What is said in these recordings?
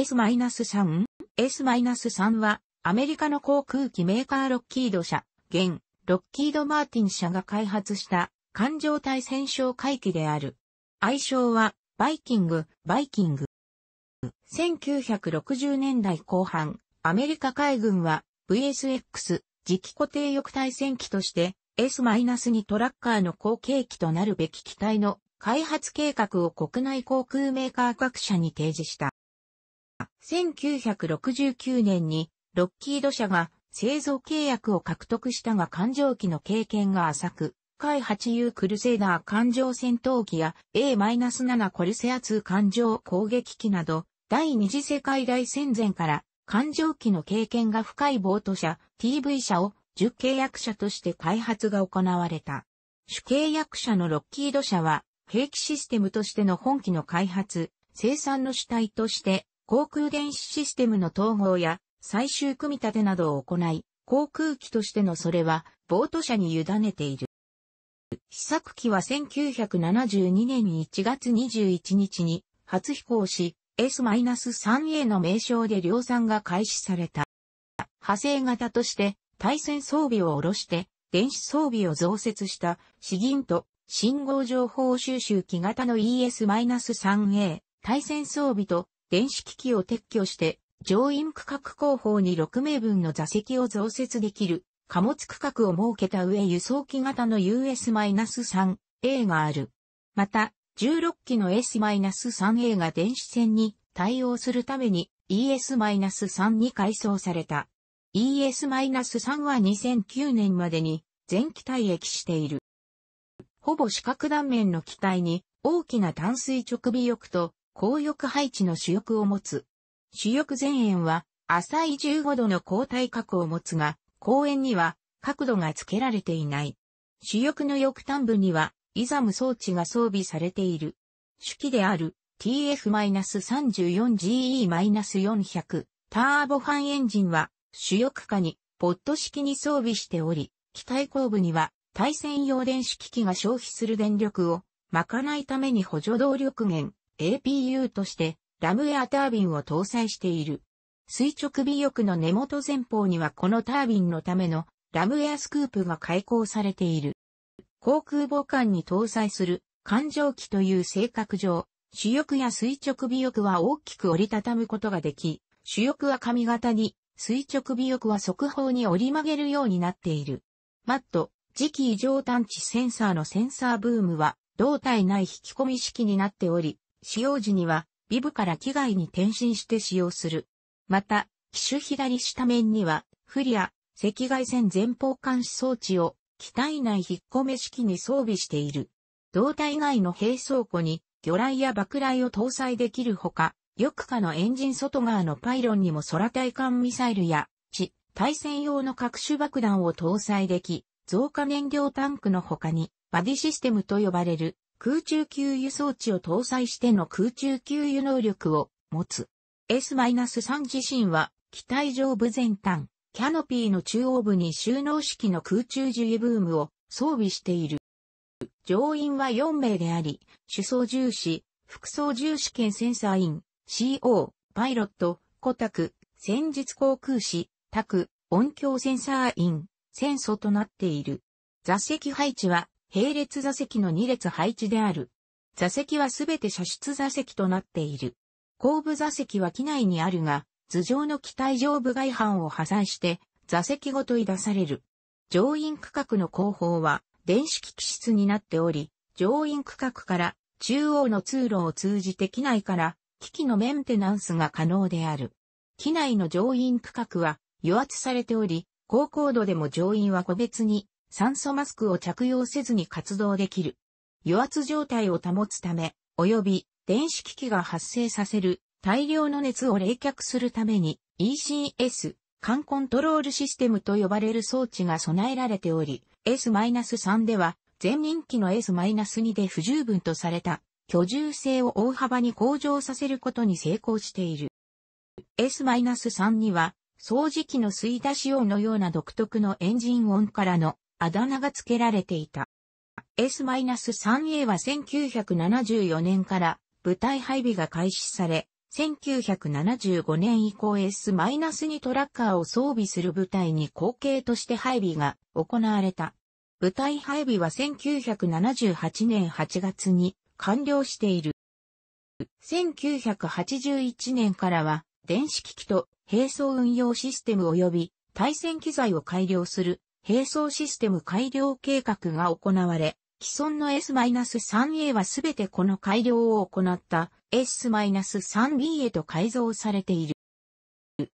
S-3? S-3 はアメリカの航空機メーカーロッキード社、現、ロッキード・マーティン社が開発した艦上対戦勝回機である。愛称は、バイキング、バイキング。1960年代後半、アメリカ海軍は VSX、磁気固定翼対戦機として S-2 トラッカーの後継機となるべき機体の開発計画を国内航空メーカー各社に提示した。1969年にロッキード社が製造契約を獲得したが艦上機の経験が浅く、海 8U クルセイダー艦上戦闘機や A-7 コルセア2艦上攻撃機など、第二次世界大戦前から艦上機の経験が深いボート社 TV 社を受契約者として開発が行われた。主契約者のロッキード社は兵器システムとしての本機の開発、生産の主体として航空電子システムの統合や最終組み立てなどを行い、航空機としてのそれは、ボート社に委ねている。試作機は1972年1月21日に初飛行し、S-3A の名称で量産が開始された。派生型として対戦装備を下ろして電子装備を増設した詩銀と信号情報収集機型の ES-3A 対戦装備と電子機器を撤去して、乗員区画後方に6名分の座席を増設できる貨物区画を設けた上輸送機型の US-3A がある。また、16機の S-3A が電子線に対応するために ES-3 に改装された。ES-3 は2009年までに全機体液している。ほぼ四角断面の機体に大きな淡水直尾翼と高翼配置の主翼を持つ。主翼前縁は浅い15度の交代角を持つが、後縁には角度が付けられていない。主翼の翼端部にはイザム装置が装備されている。主機である TF-34GE-400 ターボファンエンジンは主翼下にポット式に装備しており、機体後部には対戦用電子機器が消費する電力をまかないために補助動力源 APU としてラムエアタービンを搭載している。垂直尾翼の根元前方にはこのタービンのためのラムエアスクープが開口されている。航空母艦に搭載する艦上機という性格上、主翼や垂直尾翼は大きく折りたたむことができ、主翼は髪型に、垂直尾翼は側方に折り曲げるようになっている。マット、次期異常探知センサーのセンサーブームは、胴体内引き込み式になっており、使用時には、ビブから機外に転身して使用する。また、機種左下面には、フリア、赤外線前方監視装置を機体内引っ込め式に装備している。胴体外の並走庫に魚雷や爆雷を搭載できるほか、翼下のエンジン外側のパイロンにも空対艦ミサイルや地対戦用の各種爆弾を搭載でき、増加燃料タンクの他にバディシステムと呼ばれる空中給油装置を搭載しての空中給油能力を持つ。S-3 自身は、機体上部前端、キャノピーの中央部に収納式の空中重油ブームを装備している。乗員は4名であり、主操重視、副操重視兼センサー員、CO、パイロット、コタク、戦術航空士、タク、音響センサー員、戦ソとなっている。座席配置は並列座席の2列配置である。座席はすべて射出座席となっている。後部座席は機内にあるが、頭上の機体上部外板を破砕して、座席ごとい出される。乗員区画の後方は、電子機器室になっており、乗員区画から中央の通路を通じて機内から機器のメンテナンスが可能である。機内の乗員区画は、与圧されており、高高度でも乗員は個別に酸素マスクを着用せずに活動できる。油圧状態を保つため、及び電子機器が発生させる大量の熱を冷却するために ECS、管コントロールシステムと呼ばれる装置が備えられており、S-3 では前任機の S-2 で不十分とされた居住性を大幅に向上させることに成功している。S-3 には掃除機の吸い出し音のような独特のエンジン音からのあだ名が付けられていた。S-3A は1974年から部隊配備が開始され、1975年以降 S-2 トラッカーを装備する部隊に後継として配備が行われた。部隊配備は1978年8月に完了している。1981年からは電子機器と並走運用システム及び対戦機材を改良する並走システム改良計画が行われ、既存の S-3A はすべてこの改良を行った S-3B へと改造されている。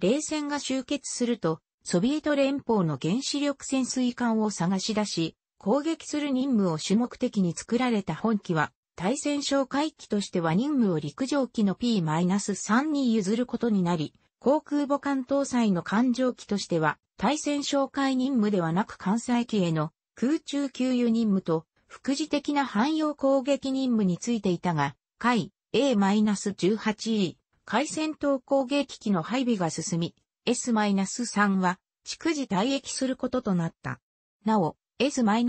冷戦が終結すると、ソビエト連邦の原子力潜水艦を探し出し、攻撃する任務を主目的に作られた本機は、対戦哨戒機としては任務を陸上機の P-3 に譲ることになり、航空母艦搭載の艦上機としては、対戦哨戒任務ではなく艦載機への空中給油任務と、副次的な汎用攻撃任務についていたが、海 A-18E 海戦闘攻撃機の配備が進み、S-3 は逐次退役することとなった。なお、S-3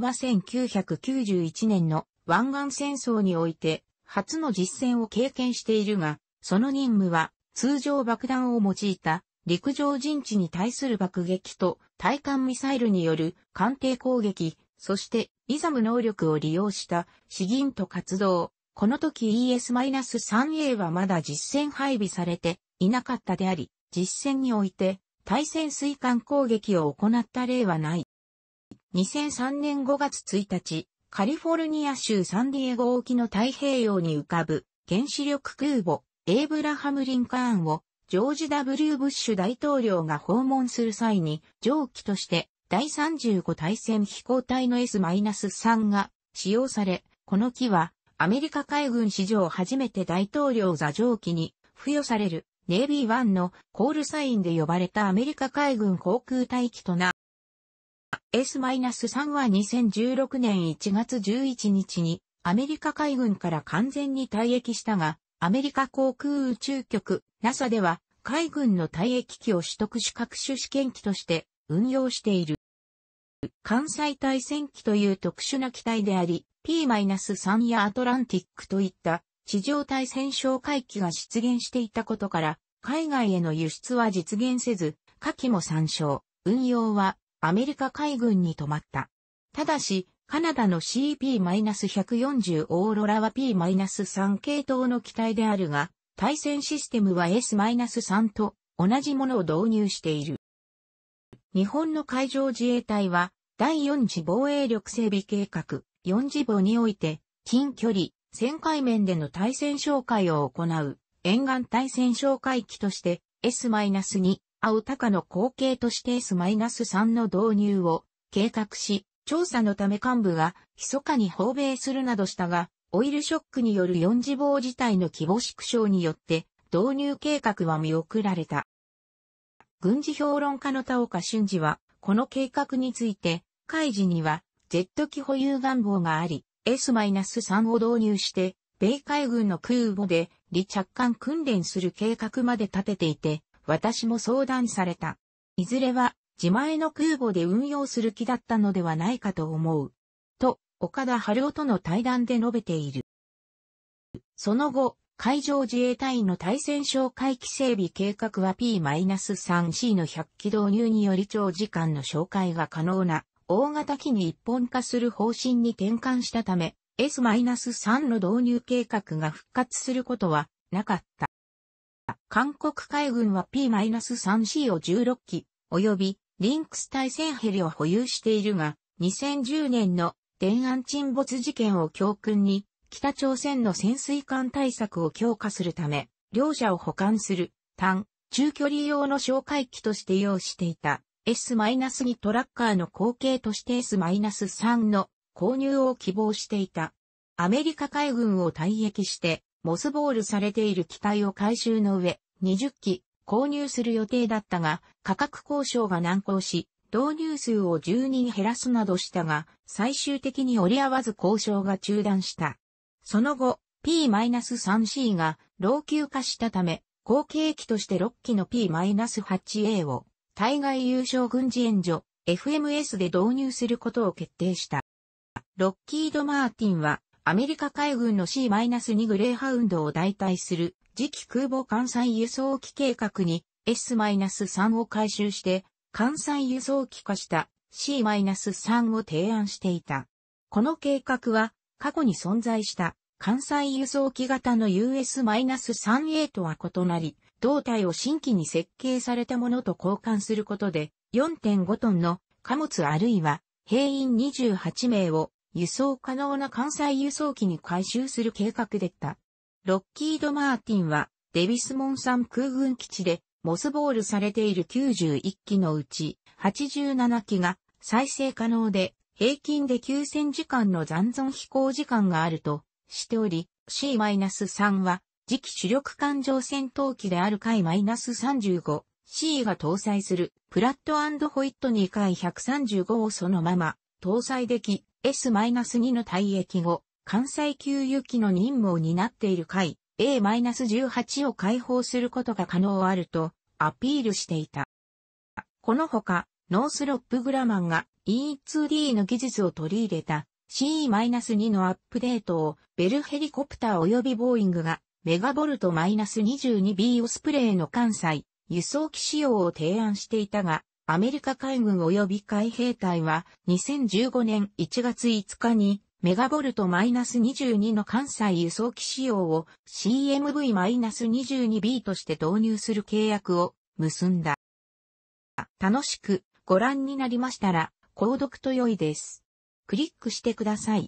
は1991年の湾岸戦争において初の実戦を経験しているが、その任務は通常爆弾を用いた陸上陣地に対する爆撃と対艦ミサイルによる艦艇攻撃、そしてイザム能力を利用した資銀と活動。この時 ES-3A はまだ実戦配備されていなかったであり、実戦において対潜水艦攻撃を行った例はない。2003年5月1日、カリフォルニア州サンディエゴ沖の太平洋に浮かぶ原子力空母エイブラハム・リンカーンをジョージ・ W・ ブッシュ大統領が訪問する際に、上記として第35対戦飛行隊の S-3 が使用され、この機はアメリカ海軍史上初めて大統領座上気に付与されるネイビー1のコールサインで呼ばれたアメリカ海軍航空隊機とな。S-3 は2016年1月11日にアメリカ海軍から完全に退役したが、アメリカ航空宇宙局 NASA では海軍の退役機を取得し各種試験機として運用している。関西対戦機という特殊な機体であり、P-3 やアトランティックといった地上対戦哨戒機が出現していたことから、海外への輸出は実現せず、下記も参照、運用はアメリカ海軍に止まった。ただし、カナダの CP-140 オーロラは P-3 系統の機体であるが、対戦システムは S-3 と同じものを導入している。日本の海上自衛隊は、第4次防衛力整備計画4次防において、近距離、旋回面での対戦紹介を行う、沿岸対戦紹介機として S-2、青高の後継として S-3 の導入を計画し、調査のため幹部が密かに訪米するなどしたが、オイルショックによる四次棒自体の規模縮小によって導入計画は見送られた。軍事評論家の田岡俊二は、この計画について、海事にはジェット機保有願望があり、S-3 を導入して、米海軍の空母で離着艦訓練する計画まで立てていて、私も相談された。いずれは自前の空母で運用する気だったのではないかと思う。と、岡田春夫との対談で述べている。その後、海上自衛隊の対戦哨戒機整備計画は P-3C の100機導入により長時間の紹介が可能な大型機に一本化する方針に転換したため、S-3 の導入計画が復活することはなかった。韓国海軍は P-3C を16機、及びリンクス対戦ヘリを保有しているが、2010年の電安沈没事件を教訓に、北朝鮮の潜水艦対策を強化するため、両者を保管する、単、中距離用の哨戒機として用していた S-2 トラッカーの後継として S-3 の購入を希望していた。アメリカ海軍を退役して、モスボールされている機体を回収の上、20機、購入する予定だったが、価格交渉が難航し、導入数を10人減らすなどしたが、最終的に折り合わず交渉が中断した。その後、P-3C が老朽化したため、後継機として6機の P-8A を、対外優勝軍事援助、FMS で導入することを決定した。ロッキード・マーティンは、アメリカ海軍の C-2 グレーハウンドを代替する次期空母艦載輸送機計画に S-3 を回収して、艦載輸送機化した C-3 を提案していた。この計画は、過去に存在した艦載輸送機型の US-3A とは異なり、胴体を新規に設計されたものと交換することで、4.5トンの貨物あるいは兵員28名を輸送可能な艦載輸送機に回収する計画でった。ロッキード・マーティンは、デビスモンン空軍基地で、モスボールされている91機のうち、87機が再生可能で、平均で9000時間の残存飛行時間があるとしており、C-3 は、次期主力艦上戦闘機である回 -35、C が搭載する、プラットホイット2回135をそのまま、搭載でき、S-2 の退役後、関西給油機の任務を担っている会 A-18 を解放することが可能あるとアピールしていた。このほか、ノースロップグラマンが E2D の技術を取り入れた CE-2 のアップデートをベルヘリコプター及びボーイングがメガボルト -22B オスプレイの関西輸送機使用を提案していたが、アメリカ海軍及び海兵隊は2015年1月5日にメガボルト -22 の関西輸送機仕様を CMV-22B として導入する契約を結んだ。楽しくご覧になりましたら、購読と良いです。クリックしてください。